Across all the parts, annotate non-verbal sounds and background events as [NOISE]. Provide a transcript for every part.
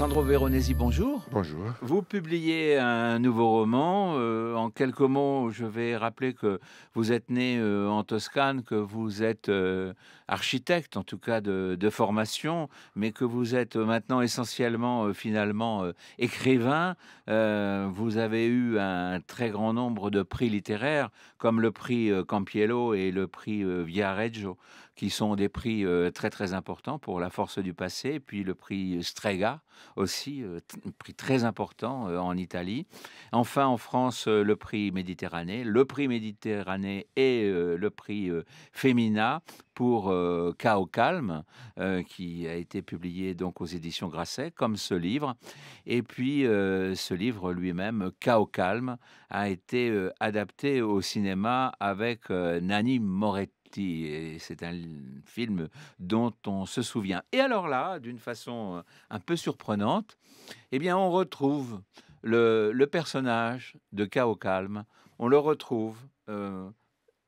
Sandro Veronesi, bonjour. Bonjour. Vous publiez un nouveau roman. Euh, en quelques mots, je vais rappeler que vous êtes né euh, en Toscane, que vous êtes euh, architecte, en tout cas de, formation, mais que vous êtes maintenant essentiellement, finalement, écrivain. vous avez eu un très grand nombre de prix littéraires, comme le prix Campiello et le prix Viareggio qui sont des prix très très importants pour la force du passé, puis le prix Strega aussi, prix très important en Italie. Enfin en France, le prix Méditerranée, le prix Méditerranée et le prix Femina pour Chaos calme, qui a été publié donc aux éditions Grasset, comme ce livre. Et puis ce livre lui-même, Chaos calme, a été adapté au cinéma avec Nani Moretti et c'est un film dont on se souvient. Et alors là, d'une façon euh, un peu surprenante, eh bien, on retrouve le, personnage de Chaos Calme. On le retrouve. Euh,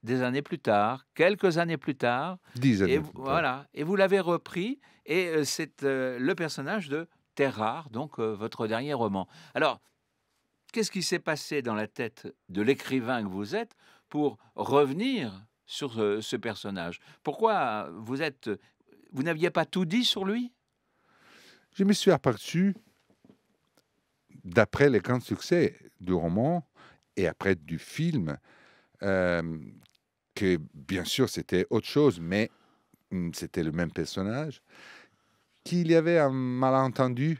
des années plus tard, quelques années plus tard. Dix Et, voilà. Et vous l'avez repris. Et euh, c'est le personnage de Terre rare, donc votre dernier roman. Alors, qu'est-ce qui s'est passé dans la tête de l'écrivain que vous êtes pour revenir sur ce, personnage. Pourquoi vous êtes, vous n'aviez pas tout dit sur lui Je me suis aperçu, d'après les grands succès du roman et après du film, euh, que bien sûr c'était autre chose, mais hum, c'était le même personnage, qu'il y avait un malentendu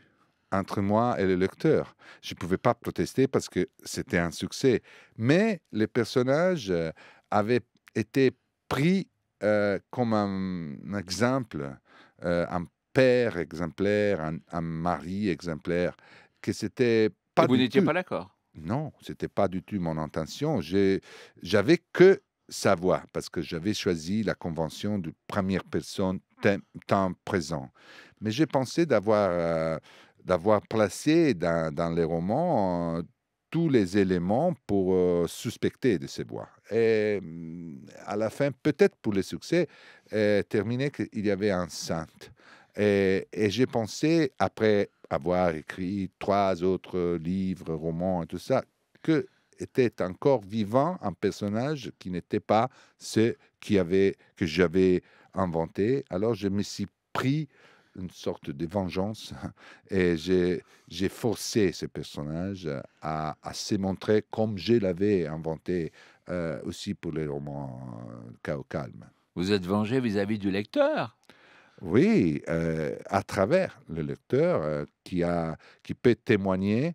entre moi et le lecteur. Je ne pouvais pas protester parce que c'était un succès. Mais le personnage euh, avait était pris euh, comme un, exemple, euh, un père exemplaire, un, mari exemplaire, que c'était pas. vous n'étiez pas d'accord. Non, c'était pas du tout mon intention. J'avais que sa voix parce que j'avais choisi la convention de première personne temps présent. Mais j'ai pensé d'avoir euh, d'avoir placé dans, dans, les romans tous les éléments pour euh, suspecter de ces bois. Et mm, à la fin, peut-être pour le succès, euh, terminer qu'il y avait un saint. Et, j'ai pensé, après avoir écrit trois autres livres, romans et tout ça, que était encore vivant un personnage qui n'était pas ce qui avait, que j'avais inventé. Alors je me suis pris une sorte de vengeance [LAUGHS] et j'ai forcé ce personnage à, à se montrer comme je l'avais inventé euh, aussi pour les romans euh, Chaos Calme. Vous êtes vengé vis-à-vis du lecteur Oui, euh, à travers le lecteur qui, a, qui peut témoigner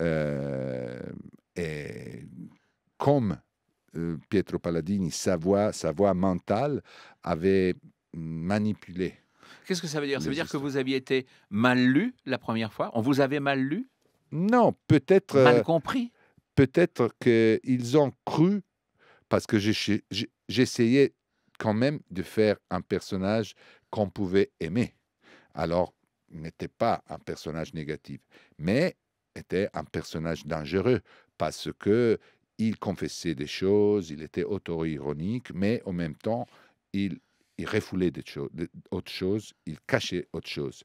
et comme Pietro Palladini, sa voix, sa voix mentale avait manipulé Qu'est-ce que ça veut dire Ça veut dire que vous aviez été mal lu la première fois On vous avait mal lu Non, peut-être. Mal euh, compris Peut-être qu'ils ont cru, parce que j'essayais quand même de faire un personnage qu'on pouvait aimer. Alors, il n'était pas un personnage négatif, mais était un personnage dangereux parce que il confessait des choses, il était auto-ironique, mais en même temps, il il refoulait des choses, autre chose, il cachait autre chose.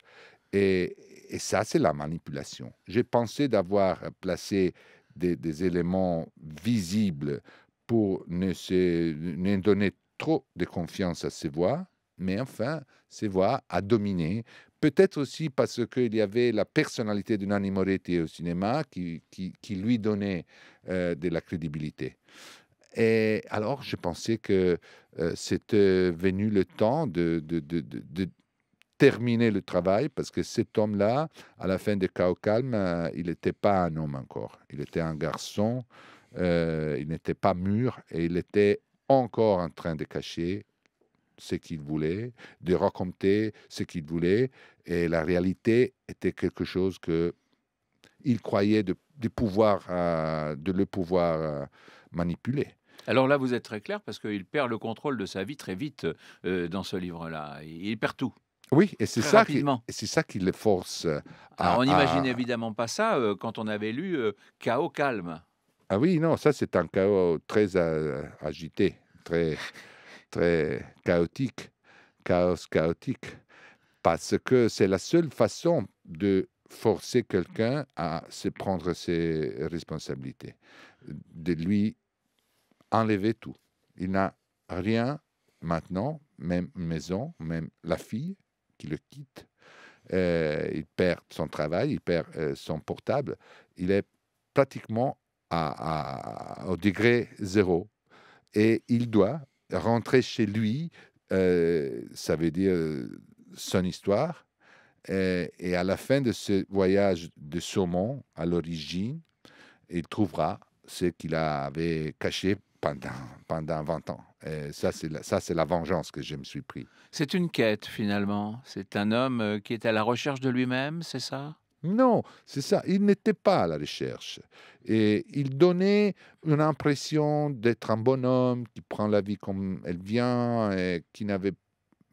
Et, ça, c'est la manipulation. J'ai pensé d'avoir placé des, éléments visibles pour ne, donner trop de confiance à ses voix, mais enfin, ses voix a dominé. Peut-être aussi parce qu'il y avait la personnalité d'une Moretti au cinéma qui, lui donnait euh, de la crédibilité. Et alors, je pensais que c'était venu le temps de, terminer le travail parce que cet homme-là, à la fin de chaos Calme, il n'était pas un homme encore. Il était un garçon, il n'était pas mûr et il était encore en train de cacher ce qu'il voulait, de raconter ce qu'il voulait. Et la réalité était quelque chose que il croyait de, de pouvoir, de le pouvoir manipuler. Alors là, vous êtes très clair parce qu'il perd le contrôle de sa vie très vite euh, dans ce livre-là. Il perd tout. Oui, et c'est ça, qui, le ça force euh, on n'imagine évidemment pas ça euh, quand on avait lu Chaos calme. Ah oui, non, ça c'est un chaos très agité, très, très chaotique, chaos chaotique, parce que c'est la seule façon de forcer quelqu'un à se prendre ses responsabilités de lui enlever tout. Il n'a rien maintenant, même maison, même la fille qui le quitte. Euh, il perd son travail, il perd euh, son portable. Il est pratiquement à, au degré zéro. Et il doit rentrer chez lui, euh, ça veut dire son histoire. et, à la fin de ce voyage de saumon, à l'origine, il trouvera ce qu'il avait caché pendant, pendant 20 ans. Et ça, c'est la, ça, c'est la vengeance que je me suis pris. C'est une quête, finalement. C'est un homme euh, qui est à la recherche de lui-même, c'est ça Non, c'est ça. Il n'était pas à la recherche. Et il donnait une impression d'être un bonhomme qui prend la vie comme elle vient et qui n'avait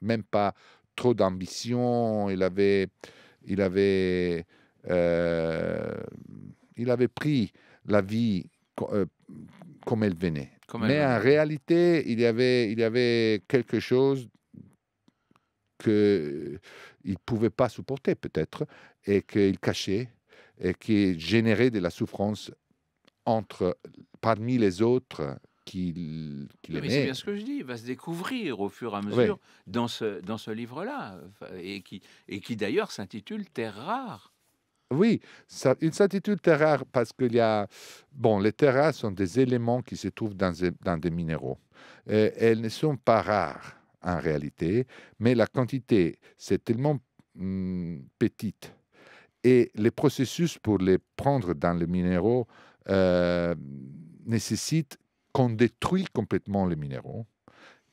même pas trop d'ambition. Il avait, il avait, euh, il avait pris la vie euh, comme elle venait. Mais en réalité, il y, avait, quelque chose qu'il euh, ne pouvait pas supporter peut-être et qu'il cachait et qui générait de la souffrance entre, parmi les autres qu'il C'est bien ce que je dis, il va se découvrir au fur et à mesure dans ce, livre-là, et qui, et qui d'ailleurs s'intitule Terre rare. Oui, une certitude terre rare parce qu'il y a. Bon, les terres sont des éléments qui se trouvent dans, des minéraux. elles ne sont pas rares en réalité, mais la quantité, c'est tellement hmm, petite. Et les processus pour les prendre dans les minéraux euh, nécessitent qu'on détruit complètement les minéraux,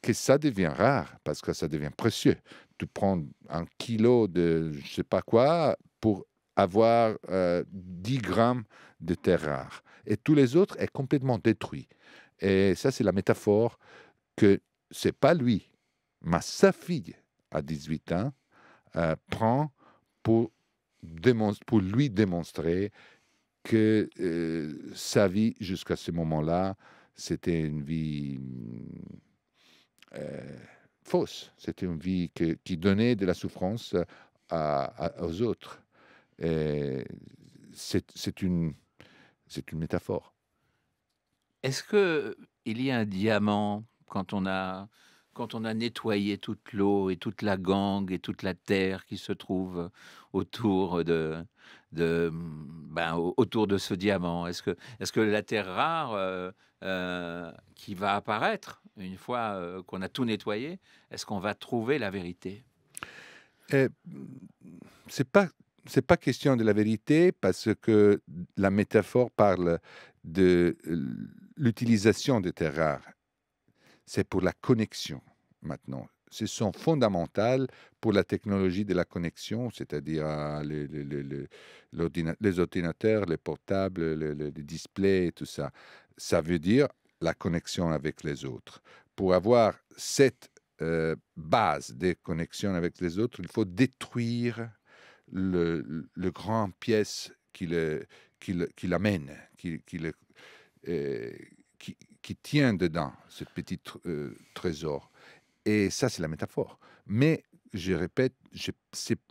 que ça devient rare parce que ça devient précieux. Tu prends un kilo de je sais pas quoi pour avoir 10 euh, grammes de terre rare. Et tous les autres est complètement détruit. Et ça, c'est la métaphore que c'est pas lui, mais sa fille à 18 ans euh, prend pour, pour lui démontrer que euh, sa vie jusqu'à ce moment-là, c'était une vie fausse, c'était une vie qui donnait de la souffrance aux autres. Euh, c'est une, une métaphore. Est-ce que euh, il y a un diamant quand on a quand on a nettoyé toute l'eau et toute la gangue et toute la terre qui se trouve autour de, ben, autour de ce diamant Est-ce que, est que la terre rare euh, qui va apparaître une fois qu'on a tout nettoyé, est-ce qu'on va trouver la vérité eh, C'est pas c'est pas question de la vérité parce que la métaphore parle de euh, l'utilisation des terres rares. C'est pour la connexion maintenant. Ce sont fondamentales pour la technologie de la connexion, c'est-à-dire euh, les, ordinateurs, les portables, les, displays, et tout ça. Ça veut dire la connexion avec les autres. Pour avoir cette euh, base des connexions avec les autres, il faut détruire le, grand pièce qui le, qui qui l'amène, qui, qui le, euh, qui, qui, tient dedans ce petit euh, trésor. Et ça, c'est la métaphore. Mais je répète, ce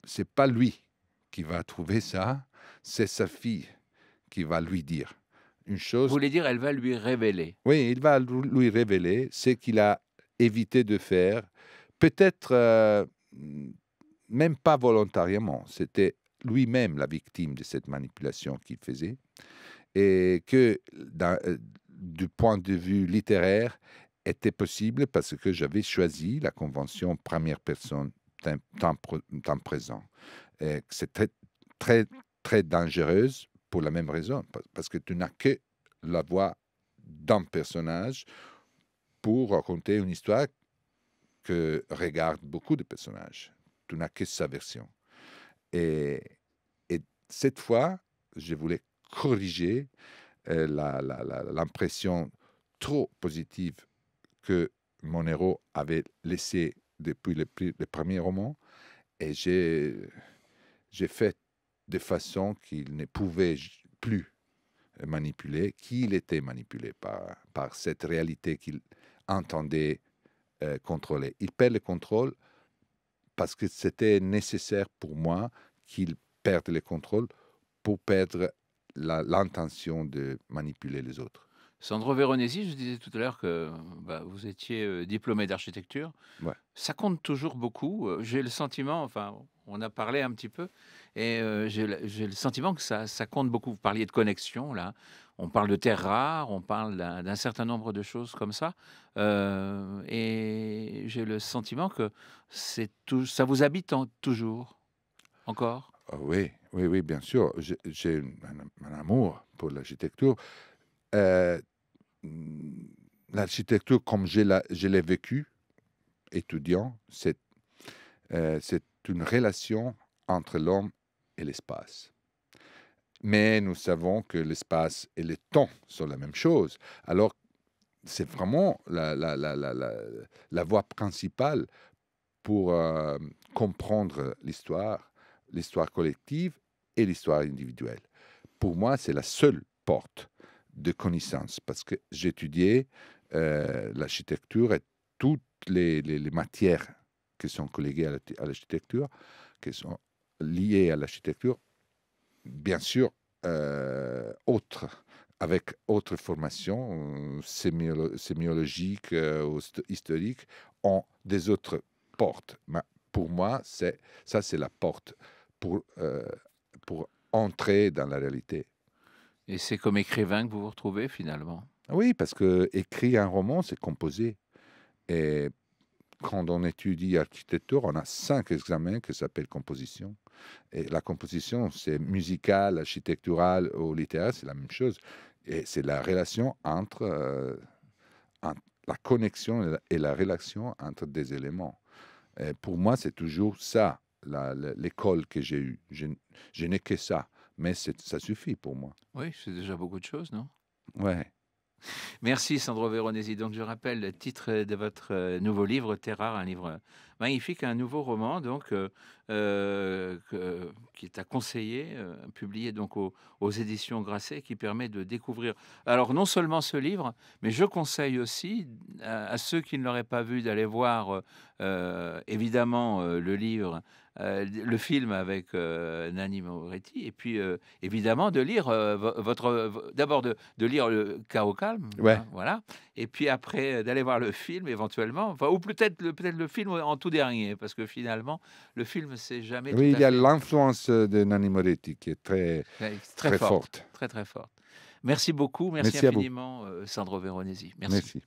c'est pas lui qui va trouver ça, c'est sa fille qui va lui dire une chose. Vous voulez dire, elle va lui révéler. Oui, il va lui révéler ce qu'il a évité de faire. Peut-être euh, même pas volontairement, c'était lui-même la victime de cette manipulation qu'il faisait, et que euh, du point de vue littéraire, était possible parce que j'avais choisi la convention première personne temps, temps présent. C'est très, très, très dangereuse pour la même raison, parce que tu n'as que la voix d'un personnage pour raconter une histoire que regardent beaucoup de personnages tu que sa version. Et, et, cette fois, je voulais corriger euh, l'impression trop positive que mon héros avait laissée depuis le, premier roman. Et j'ai fait de façon qu'il ne pouvait plus manipuler, qu'il était manipulé par, par cette réalité qu'il entendait euh, contrôler. Il perd le contrôle parce que c'était nécessaire pour moi qu'il perde le contrôle pour perdre l'intention de manipuler les autres. Sandro Veronesi, je disais tout à l'heure que bah, vous étiez euh, diplômé d'architecture. Ça compte toujours beaucoup. Euh, j'ai le sentiment, enfin, on a parlé un petit peu, et euh, j'ai le sentiment que ça, compte beaucoup. Vous parliez de connexion, là. On parle de terres rares, on parle d'un certain nombre de choses comme ça. Euh, et j'ai le sentiment que tout, ça vous habite toujours, encore. Ah oui, oui, oui, bien sûr. J'ai un, amour pour l'architecture. Euh, l'architecture, comme je l'ai vécu étudiant, c'est c'est une relation entre l'homme et l'espace. Mais nous savons que l'espace et le temps sont la même chose. Alors, c'est vraiment la, voie principale pour euh, comprendre l'histoire, l'histoire collective et l'histoire individuelle. Pour moi, c'est la seule porte de connaissance parce que j'étudiais euh, l'architecture et toutes les, les matières qui sont collégués à l'architecture, qui sont liés à l'architecture, bien sûr, euh, autres, avec autres formations euh, sémiolo sémiologiques euh, ou historiques, ont des autres portes. Mais pour moi, ça, c'est la porte pour, pour entrer dans la réalité. Et c'est comme écrivain que vous vous retrouvez finalement. Oui, parce que écrire un roman, c'est composer. Et quand on étudie architecture, on a cinq examens qui s'appellent composition. Et la composition, c'est musicale, architecturale ou littéraire, c'est la même chose. Et c'est la relation entre, euh, la connexion et la, relation entre des éléments. Et pour moi, c'est toujours ça, l'école que j'ai eue. Je, je n'ai que ça, mais ça suffit pour moi. Oui, c'est déjà beaucoup de choses, non Ouais. Merci Sandro Veronesi. Donc je rappelle le titre de votre euh, nouveau livre, Terra, un livre magnifique, un nouveau roman donc euh, euh, qui est à conseiller, publié donc aux, éditions Grasset, qui permet de découvrir. Alors non seulement ce livre, mais je conseille aussi à, à ceux qui ne l'auraient pas vu d'aller voir évidemment le livre euh, le film avec euh, Moretti, et puis euh, évidemment de lire euh, votre, d'abord de, lire le Chaos Calme, hein, voilà, et puis après d'aller voir le film éventuellement, enfin, ou peut-être le, peut-être le film en tout dernier, parce que finalement le film c'est jamais. Oui, il y a l'influence de Nanni Moretti qui est très très, forte. très très forte. Merci beaucoup, merci, infiniment, Sandro Veronesi. merci. merci.